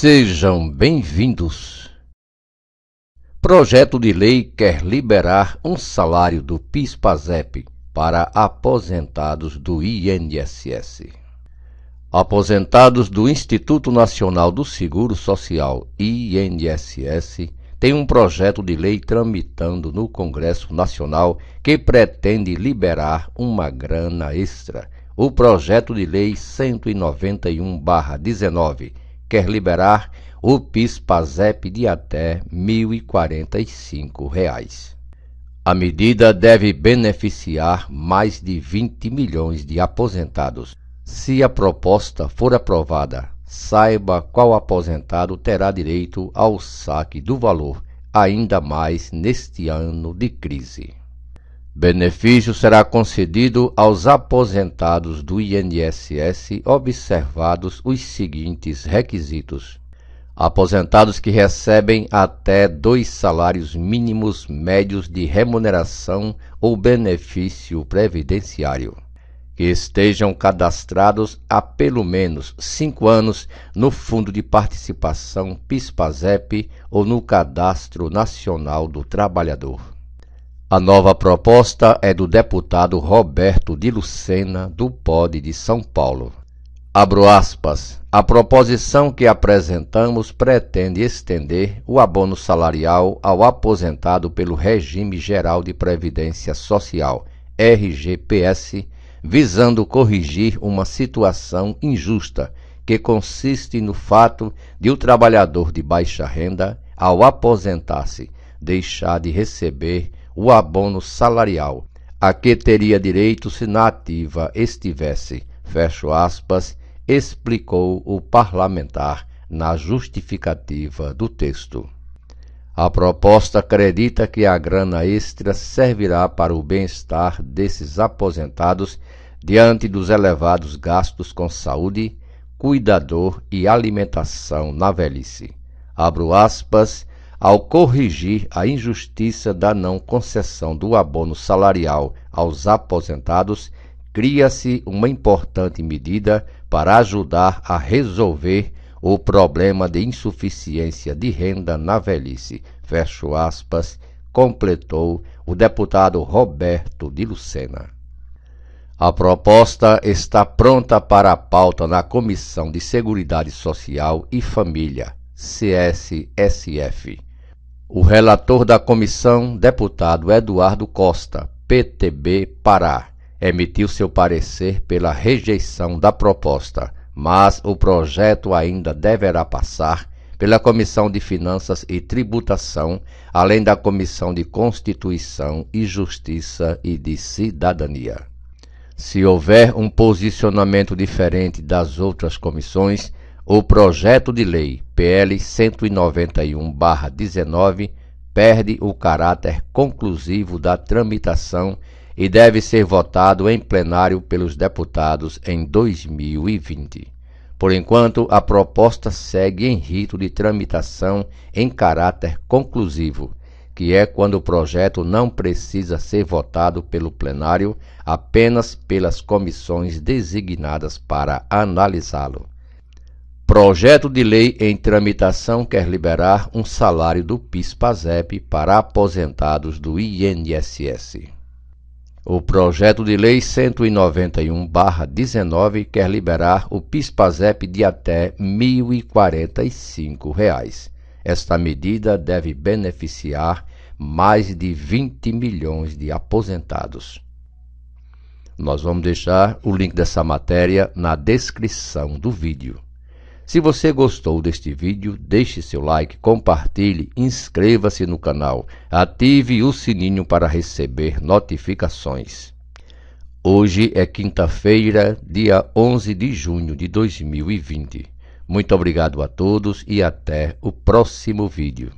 Sejam bem-vindos. Projeto de lei quer liberar um salário do PIS/PASEP para aposentados do INSS. Aposentados do Instituto Nacional do Seguro Social, INSS, tem um projeto de lei tramitando no Congresso Nacional que pretende liberar uma grana extra. O projeto de lei 191/19 quer liberar o PIS/PASEP de até R$ 1.045. Reais. A medida deve beneficiar mais de 20 milhões de aposentados. Se a proposta for aprovada, saiba qual aposentado terá direito ao saque do valor, ainda mais neste ano de crise. Benefício será concedido aos aposentados do INSS observados os seguintes requisitos: aposentados que recebem até dois salários mínimos médios de remuneração ou benefício previdenciário, que estejam cadastrados há pelo menos cinco anos no Fundo de Participação PISPAZEP ou no Cadastro Nacional do Trabalhador. A nova proposta é do deputado Roberto de Lucena, do POD de São Paulo. Abro aspas. A proposição que apresentamos pretende estender o abono salarial ao aposentado pelo Regime Geral de Previdência Social, RGPS, visando corrigir uma situação injusta que consiste no fato de o trabalhador de baixa renda, ao aposentar-se, deixar de receber o abono salarial a que teria direito se na ativa estivesse, fecho aspas, explicou o parlamentar na justificativa do texto. A proposta acredita que a grana extra servirá para o bem-estar desses aposentados diante dos elevados gastos com saúde, cuidador e alimentação na velhice. Abro aspas, ao corrigir a injustiça da não concessão do abono salarial aos aposentados, cria-se uma importante medida para ajudar a resolver o problema de insuficiência de renda na velhice. Fecho aspas, completou o deputado Roberto de Lucena. A proposta está pronta para a pauta na Comissão de Seguridade Social e Família, CSSF. O relator da comissão, deputado Eduardo Costa, PTB Pará, emitiu seu parecer pela rejeição da proposta, mas o projeto ainda deverá passar pela Comissão de Finanças e Tributação, além da Comissão de Constituição e Justiça e de Cidadania. Se houver um posicionamento diferente das outras comissões, o projeto de lei PL 191-19 perde o caráter conclusivo da tramitação e deve ser votado em plenário pelos deputados em 2020. Por enquanto, a proposta segue em rito de tramitação em caráter conclusivo, que é quando o projeto não precisa ser votado pelo plenário, apenas pelas comissões designadas para analisá-lo. Projeto de lei em tramitação quer liberar um salário do PIS/PASEP para aposentados do INSS. O projeto de lei 191/19 quer liberar o PIS/PASEP de até R$ 1.045. Esta medida deve beneficiar mais de 20 milhões de aposentados. Nós vamos deixar o link dessa matéria na descrição do vídeo. Se você gostou deste vídeo, deixe seu like, compartilhe, inscreva-se no canal, ative o sininho para receber notificações. Hoje é quinta-feira, dia 11 de junho de 2020. Muito obrigado a todos e até o próximo vídeo.